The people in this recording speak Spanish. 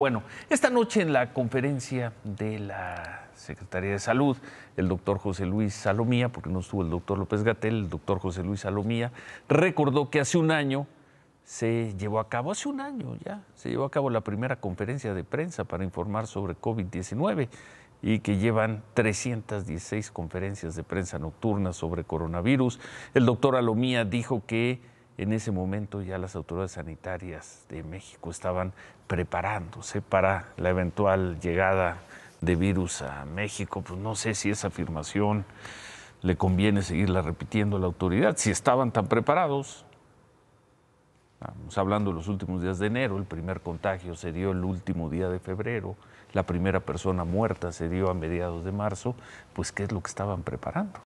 Bueno, esta noche en la conferencia de la Secretaría de Salud, el doctor José Luis Salomía, porque no estuvo el doctor López Gatel, el doctor José Luis Salomía, recordó que hace un año se llevó a cabo, hace un año ya, se llevó a cabo la primera conferencia de prensa para informar sobre COVID-19 y que llevan 316 conferencias de prensa nocturnas sobre coronavirus. El doctor Alomía dijo que en ese momento ya las autoridades sanitarias de México estaban preparándose para la eventual llegada de virus a México. Pues no sé si esa afirmación le conviene seguirla repitiendo a la autoridad, si estaban tan preparados. Estamos hablando de los últimos días de enero, el primer contagio se dio el último día de febrero, la primera persona muerta se dio a mediados de marzo, pues ¿qué es lo que estaban preparando?